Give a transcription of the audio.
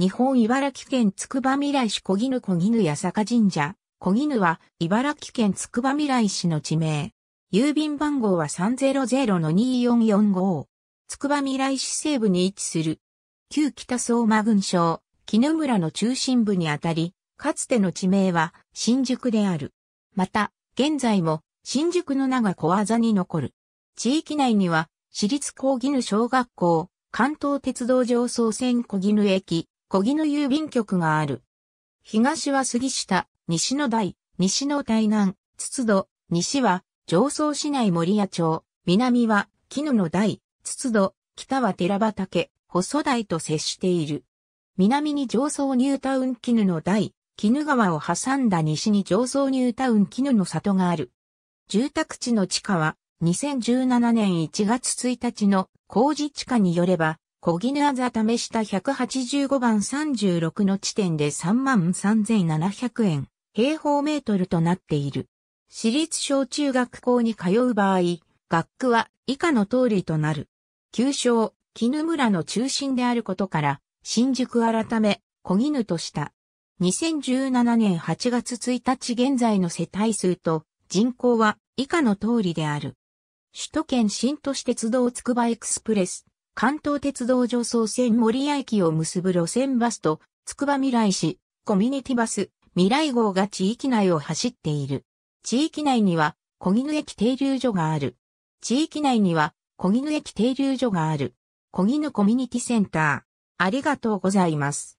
日本茨城県つくばみらい市小犬小犬八坂神社。小犬は茨城県つくばみらい市の地名。郵便番号は300-2445。つくばみらい市西部に位置する。旧北相馬郡省、絹村の中心部にあたり、かつての地名は新宿である。また、現在も新宿の名が小技に残る。地域内には、私立小犬小学校、関東鉄道上総線小犬駅、小木の郵便局がある。東は杉下、西の台、西の台南、筒戸、西は上層市内森屋町、南は絹の台、筒戸、北は寺畑、細台と接している。南に上層ニュータウン絹の台、絹川を挟んだ西に上層ニュータウン絹の里がある。住宅地の地下は2017年1月1日の工事地下によれば小ギヌアザ試した185番36の地点で33,700円、平方メートルとなっている。私立小中学校に通う場合、学区は以下の通りとなる。旧称、ヌ村の中心であることから、新宿改め、小ヌとした。2017年8月1日現在の世帯数と人口は以下の通りである。首都圏新都市鉄道つくばエクスプレス、関東鉄道上総線守谷駅を結ぶ路線バスと、つくば未来市、コミュニティバス、未来号が地域内を走っている。地域内には、小犬駅停留所がある。地域内には、小犬駅停留所がある。小犬コミュニティセンター。ありがとうございます。